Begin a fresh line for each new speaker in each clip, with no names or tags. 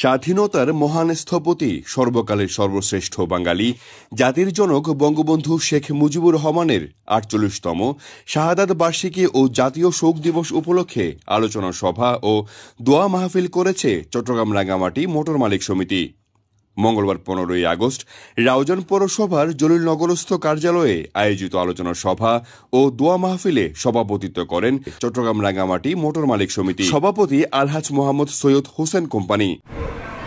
স্বাধীনতার মহান স্থপতি সর্বকালের সর্বশ্রেষ্ঠ বাঙালি জাতির জনক বঙ্গবন্ধু শেখ মুজিবুর রহমানের আটচল্লিশতম শাহাদাত বার্ষিকী ও জাতীয় শোক দিবস উপলক্ষে আলোচনা সভা ও দোয়া মাহফিল করেছে চট্টগ্রাম রাঙ্গামাটি মোটর মালিক সমিতি মঙ্গলবার পনেরোই আগস্ট রাউজান পৌরসভার জলিলনগরস্থ কার্যালয়ে আয়োজিত আলোচনা সভা ও দোয়া মাহফিলে সভাপতিত্ব করেন চট্টগ্রাম রাঙামাটি মোটর মালিক সমিতি সভাপতি আলহাজ মোহাম্মদ সৈয়দ হোসেন কোম্পানি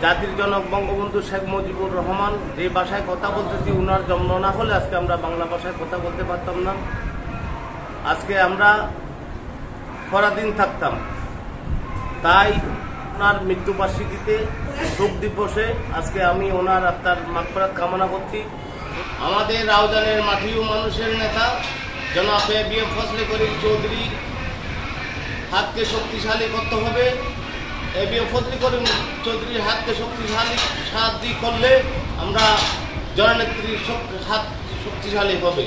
জাতির জনক বঙ্গবন্ধু শেখ মুজিবুর রহমান যে ভাষায় কথা বলতেছি উনার জন্ম না হলে আজকে আমরা বাংলা ভাষায় কথা বলতে পারতাম না আজকে আমরা পরাধীন থাকতাম তাই আপনার মৃত্যুবার্ষিকীতে শোক দিবসে আজকে আমি ওনার আত্মার মাগফরাত কামনা করছি আমাদের রাউজানের ও মানুষের নেতা জনাব বি এম ফজলে করিম চৌধুরী হাতকে শক্তিশালী করতে হবে এ বি এম ফজলি করিম চৌধুরীর হাতকে শক্তিশালী সাহায্য করলে আমরা জননেত্রীর হাত শক্তিশালী হবে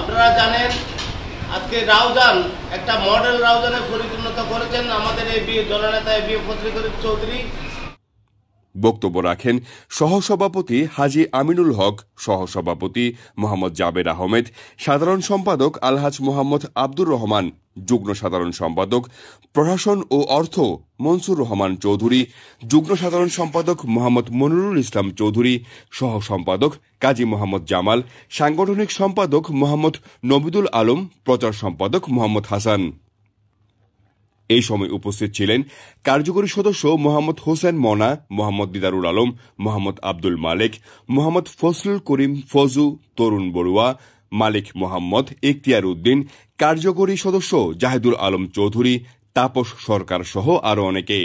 আপনারা জানেন আজকে রাউজান একটা মডেল রাউজানে পরিণত করেছেন আমাদের এই বি দলনেতা এ বি ফজলিকুর চৌধুরী
বক্তব্য রাখেন সহসভাপতি হাজি আমিনুল হক সহসভাপতি মোহাম্মদ জাবের আহমেদ সাধারণ সম্পাদক আলহাজ মোহাম্মদ আব্দুর রহমান যুগ্ম সাধারণ সম্পাদক প্রশাসন ও অর্থ মনসুর রহমান চৌধুরী যুগ্ম সাধারণ সম্পাদক মোহাম্মদ মনিরুল ইসলাম চৌধুরী সহ সম্পাদক কাজী মোহাম্মদ জামাল সাংগঠনিক সম্পাদক মোহাম্মদ নবিদুল আলম প্রচার সম্পাদক মোহাম্মদ হাসান এই সময় উপস্থিত ছিলেন কার্যকরী সদস্য মোহাম্মদ হোসেন মনা মোহাম্মদ দিদারুল আলম মোহাম্মদ আব্দুল মালিক মোহাম্মদ ফজলুল করিম ফজু তরুণ বড়ুয়া মালিক মোহাম্মদ ইখতিয়ার উদ্দিন কার্যকরী সদস্য জাহেদুল আলম চৌধুরী তাপস সরকার সহ আরও অনেকে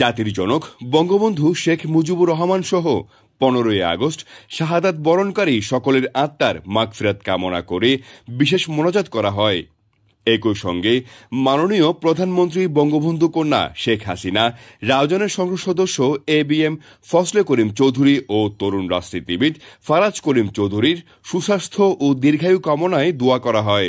জাতির জনক বঙ্গবন্ধু শেখ মুজিবুর রহমান সহ পনেরোই আগস্ট শাহাদাত বরণকারী সকলের আত্মার মাগফিরাত কামনা করে বিশেষ মনোজাত করা হয় একই সঙ্গে মাননীয় প্রধানমন্ত্রী বঙ্গবন্ধু কন্যা শেখ হাসিনা রাজনের সংসদ সদস্য এ বি এম ফসলে করিম চৌধুরী ও তরুণ রাজনীতিবিদ ফারাজ করিম চৌধুরীর সুস্বাস্থ্য ও দীর্ঘায়ু কামনায় দোয়া করা হয়